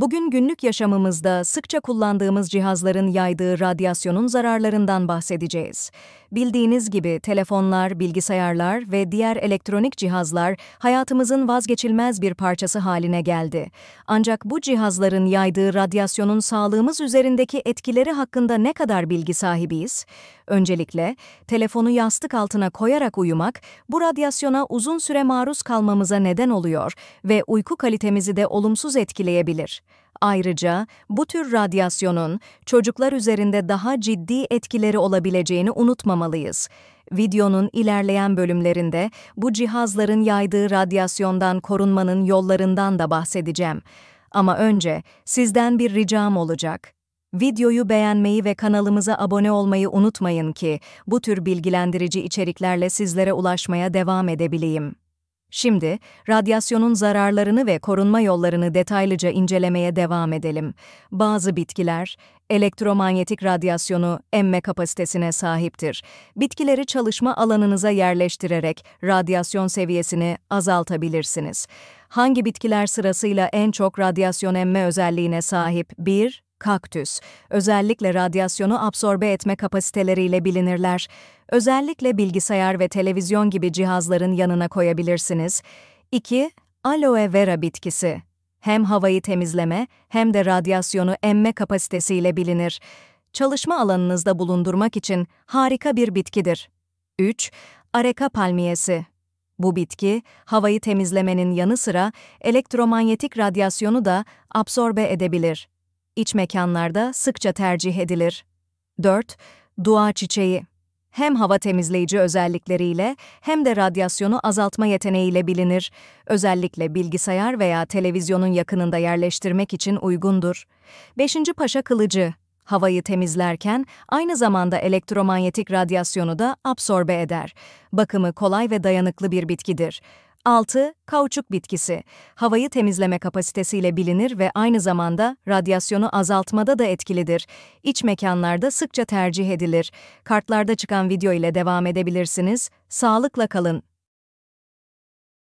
Bugün günlük yaşamımızda sıkça kullandığımız cihazların yaydığı radyasyonun zararlarından bahsedeceğiz. Bildiğiniz gibi telefonlar, bilgisayarlar ve diğer elektronik cihazlar hayatımızın vazgeçilmez bir parçası haline geldi. Ancak bu cihazların yaydığı radyasyonun sağlığımız üzerindeki etkileri hakkında ne kadar bilgi sahibiyiz? Öncelikle telefonu yastık altına koyarak uyumak bu radyasyona uzun süre maruz kalmamıza neden oluyor ve uyku kalitemizi de olumsuz etkileyebilir. Ayrıca bu tür radyasyonun çocuklar üzerinde daha ciddi etkileri olabileceğini unutmamalıyız. Videonun ilerleyen bölümlerinde bu cihazların yaydığı radyasyondan korunmanın yollarından da bahsedeceğim. Ama önce sizden bir ricam olacak. Videoyu beğenmeyi ve kanalımıza abone olmayı unutmayın ki bu tür bilgilendirici içeriklerle sizlere ulaşmaya devam edebileyim. Şimdi, radyasyonun zararlarını ve korunma yollarını detaylıca incelemeye devam edelim. Bazı bitkiler, elektromanyetik radyasyonu emme kapasitesine sahiptir. Bitkileri çalışma alanınıza yerleştirerek radyasyon seviyesini azaltabilirsiniz. Hangi bitkiler sırasıyla en çok radyasyon emme özelliğine sahip? 1- kaktüs, özellikle radyasyonu absorbe etme kapasiteleriyle bilinirler. Özellikle bilgisayar ve televizyon gibi cihazların yanına koyabilirsiniz. 2. Aloe vera bitkisi. Hem havayı temizleme hem de radyasyonu emme kapasitesiyle bilinir. Çalışma alanınızda bulundurmak için harika bir bitkidir. 3. Areka palmiyesi. Bu bitki, havayı temizlemenin yanı sıra elektromanyetik radyasyonu da absorbe edebilir iç mekanlarda sıkça tercih edilir. 4. Dua çiçeği hem hava temizleyici özellikleriyle hem de radyasyonu azaltma yeteneğiyle bilinir. Özellikle bilgisayar veya televizyonun yakınında yerleştirmek için uygundur. 5. Paşa kılıcı havayı temizlerken aynı zamanda elektromanyetik radyasyonu da absorbe eder. Bakımı kolay ve dayanıklı bir bitkidir. 6. Kauçuk bitkisi. Havayı temizleme kapasitesiyle bilinir ve aynı zamanda radyasyonu azaltmada da etkilidir. İç mekanlarda sıkça tercih edilir. Kartlarda çıkan video ile devam edebilirsiniz. Sağlıkla kalın.